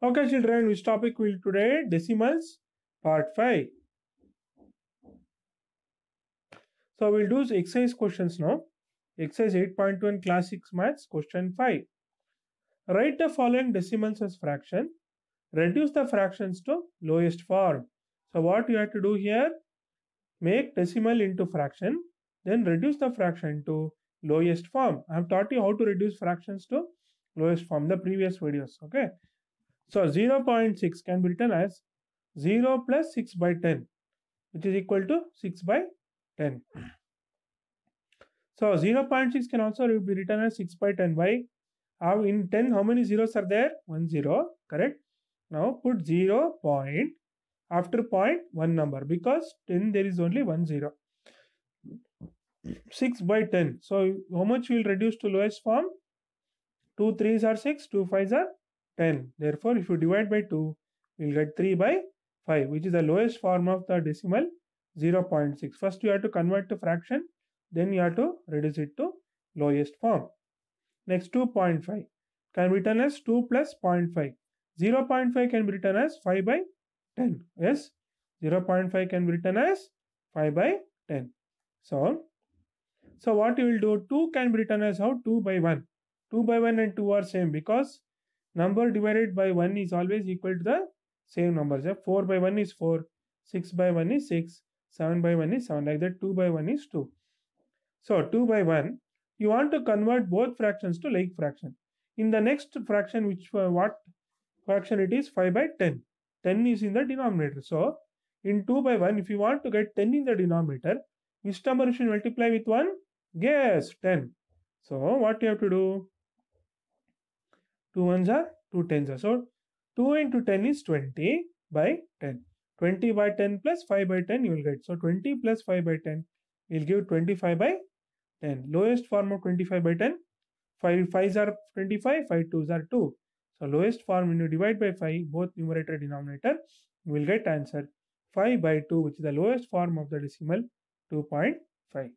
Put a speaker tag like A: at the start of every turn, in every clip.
A: Okay children, which topic will today? Decimals part 5. So we'll do exercise questions now. Exercise 8.1 class 6 maths question 5. Write the following decimals as fraction. Reduce the fractions to lowest form. So what you have to do here? Make decimal into fraction. Then reduce the fraction to lowest form. I have taught you how to reduce fractions to lowest form the previous videos. Okay. So 0.6 can be written as 0 plus 6 by 10 which is equal to 6 by 10. So 0.6 can also be written as 6 by 10. by How in 10 how many zeros are there? 1 zero correct. Now put 0 point after point 1 number because 10 there is only 1 zero. 6 by 10. So how much will reduce to lowest form? 2 3s are 6, 2 5s are 10. Therefore, if you divide by 2, you'll get 3 by 5, which is the lowest form of the decimal 0.6. First, you have to convert to fraction, then you have to reduce it to lowest form. Next, 2.5 can be written as 2 plus 0.5. 0.5 can be written as 5 by 10. Yes, 0.5 can be written as 5 by 10. So, so what you will do, 2 can be written as how? 2 by 1. 2 by 1 and 2 are same because number divided by 1 is always equal to the same numbers. Yeah? 4 by 1 is 4, 6 by 1 is 6, 7 by 1 is 7, like that 2 by 1 is 2. So 2 by 1, you want to convert both fractions to like fraction. In the next fraction, which uh, what fraction it is? 5 by 10. 10 is in the denominator. So in 2 by 1, if you want to get 10 in the denominator, which number you should multiply with 1? Yes, 10. So what you have to do? 2 ones are 2 tens are. So 2 into 10 is 20 by 10. 20 by 10 plus 5 by 10 you will get. So 20 plus 5 by 10 will give 25 by 10. Lowest form of 25 by 10. 5 5s are 25, 5 2s are 2. So lowest form when you divide by 5 both numerator and denominator you will get answer 5 by 2 which is the lowest form of the decimal 2.5.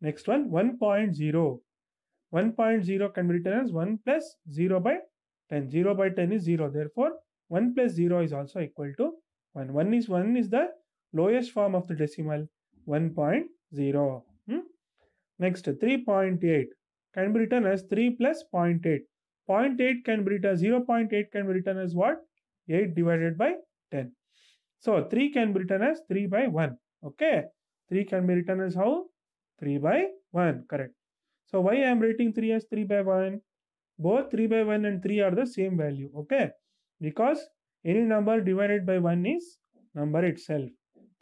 A: Next one 1.0 1.0 can be written as 1 plus 0 by 10. 0 by 10 is 0. Therefore, 1 plus 0 is also equal to 1. 1 is 1 is the lowest form of the decimal 1.0. Hmm? Next, 3.8 can be written as 3 plus 0 0.8. 0 0.8 can be written as 0.8 can be written as what? 8 divided by 10. So, 3 can be written as 3 by 1. Okay. 3 can be written as how? 3 by 1. Correct. So why I am writing 3 as 3 by 1? Both 3 by 1 and 3 are the same value. Okay. Because any number divided by 1 is number itself.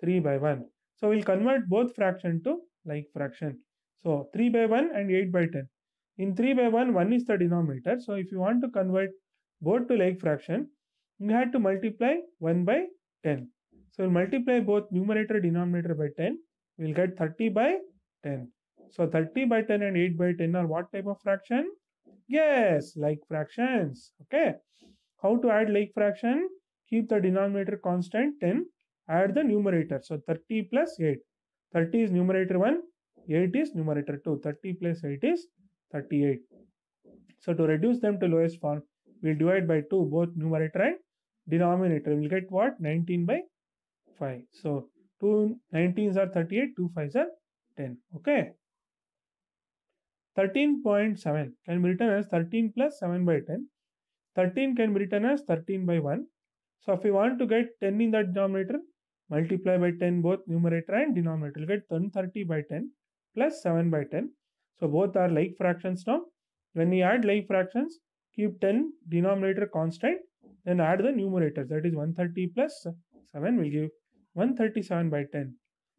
A: 3 by 1. So we'll convert both fraction to like fraction. So 3 by 1 and 8 by 10. In 3 by 1, 1 is the denominator. So if you want to convert both to like fraction, you had to multiply 1 by 10. So we'll multiply both numerator and denominator by 10. We'll get 30 by 10. So 30 by 10 and 8 by 10 are what type of fraction? Yes, like fractions. Okay. How to add like fraction? Keep the denominator constant 10. Add the numerator. So 30 plus 8. 30 is numerator 1. 8 is numerator 2. 30 plus 8 is 38. So to reduce them to lowest form, we'll divide by 2 both numerator and denominator. We'll get what? 19 by 5. So 2 19s are 38, 2 5s are 10. Okay. 13.7 can be written as 13 plus 7 by 10. 13 can be written as 13 by 1. So if we want to get 10 in that denominator, multiply by 10 both numerator and denominator. we get ten thirty by 10 plus 7 by 10. So both are like fractions now. When we add like fractions, keep 10 denominator constant, then add the numerator. That is 130 plus 7 will give 137 by 10.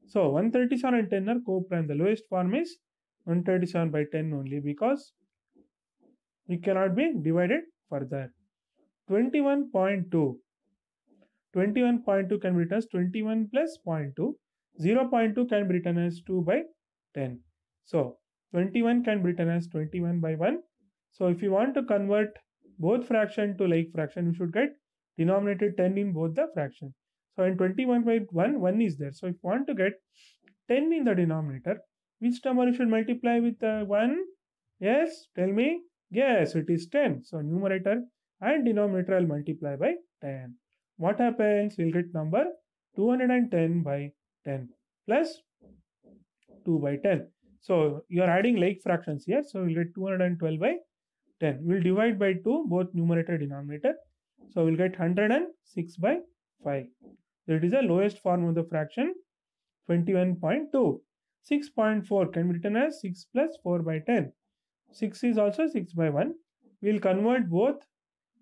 A: So 137 and 10 are co-prime. The lowest form is 137 by 10 only because it cannot be divided further. 21.2. 21.2 can be written as 21 plus 0.2. 0 0.2 can be written as 2 by 10. So 21 can be written as 21 by 1. So if you want to convert both fraction to like fraction, you should get denominator 10 in both the fraction. So in 21 by 1, 1 is there. So if you want to get 10 in the denominator, which number you should multiply with uh, 1? Yes, tell me. Yes, it is 10. So numerator and denominator will multiply by 10. What happens? We'll get number 210 by 10 plus 2 by 10. So you are adding like fractions here. So we'll get 212 by 10. We'll divide by 2 both numerator denominator. So we'll get 106 by 5. That is the lowest form of the fraction 21.2. 6.4 can be written as 6 plus 4 by 10. 6 is also 6 by 1. We will convert both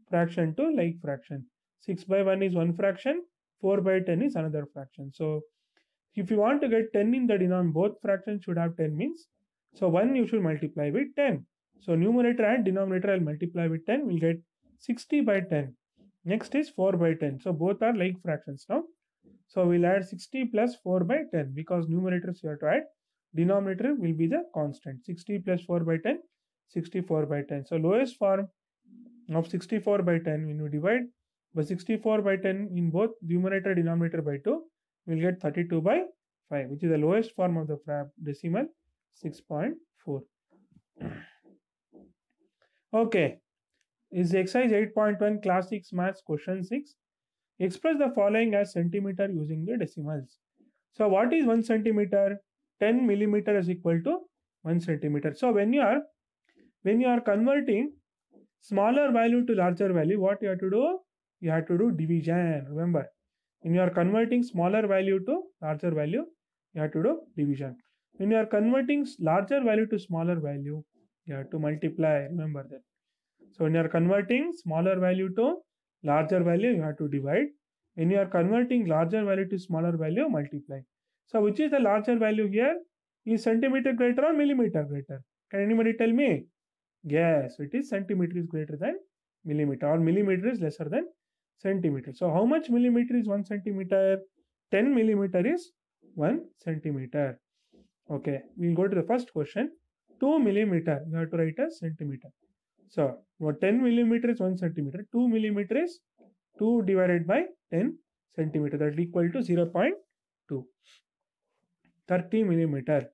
A: fraction to like fraction. 6 by 1 is one fraction, 4 by 10 is another fraction. So if you want to get 10 in the denominator, both fractions should have 10 means. So 1 you should multiply with 10. So numerator and denominator I'll multiply with 10, we'll get 60 by 10. Next is 4 by 10. So both are like fractions now. So we'll add 60 plus 4 by 10 because numerators you have to add. Denominator will be the constant. 60 plus 4 by 10, 64 by 10. So lowest form of 64 by 10 when you divide by 64 by 10 in both numerator denominator by 2, we'll get 32 by 5 which is the lowest form of the decimal 6.4. Okay, is exercise 8.1 class six maths question 6. Express the following as centimeter using the decimals. So what is 1 centimeter? 10 millimeter is equal to 1 centimeter. So when you are when you are converting smaller value to larger value, what you have to do? You have to do division. Remember, when you are converting smaller value to larger value, you have to do division. When you are converting larger value to smaller value, you have to multiply. Remember that. So when you are converting smaller value to larger value you have to divide. When you are converting larger value to smaller value, multiply. So which is the larger value here? Is centimeter greater or millimeter greater? Can anybody tell me? Yes, it is centimeter is greater than millimeter or millimeter is lesser than centimeter. So how much millimeter is 1 centimeter? 10 millimeter is 1 centimeter. Okay, we'll go to the first question. 2 millimeter, you have to write as centimeter. So what 10 millimeter is 1 centimeter, 2 millimeter is 2 divided by 10 centimeter that is equal to 0 0.2. 30 millimeter,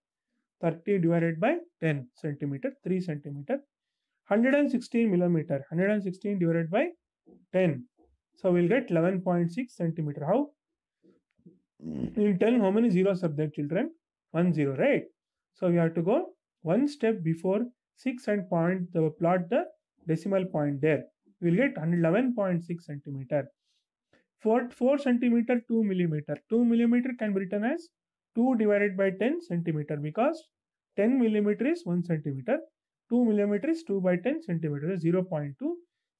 A: 30 divided by 10 centimeter, 3 centimeter, 116 millimeter, 116 divided by 10. So we'll get 11.6 centimeter. How? In 10, how many zeros are there, children? 1 0, right? So we have to go one step before 6 and point the, plot the decimal point there we will get 111.6 centimeter 4, 4 centimeter 2 millimeter 2 millimeter can be written as 2 divided by 10 centimeter because 10 millimeter is 1 centimeter 2 millimeter is 2 by 10 centimeter 0.2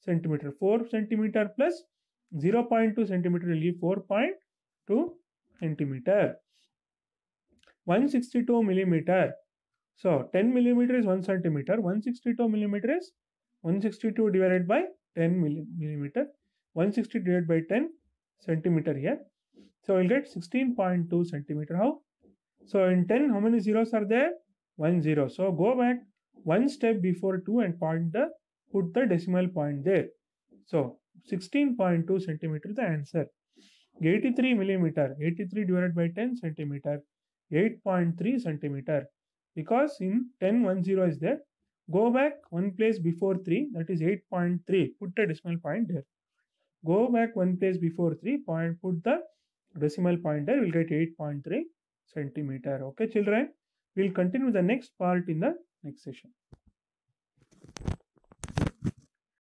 A: centimeter 4 centimeter plus 0.2 centimeter will give 4.2 centimeter 162 millimeter So 10 millimeter is 1 centimeter, 162 millimeter is 162 divided by 10 millimeter, 160 divided by 10 centimeter here. So we'll get 16.2 centimeter. How? So in 10, how many zeros are there? One zero. So go back one step before 2 and point the put the decimal point there. So 16.2 centimeter the answer. 83 millimeter, 83 divided by 10 centimeter, 8.3 centimeter because in 10 1 0 is there go back one place before 3 that is 8.3 put a decimal point there go back one place before 3 point put the decimal point there we'll get 8.3 centimeter okay children we'll continue the next part in the next session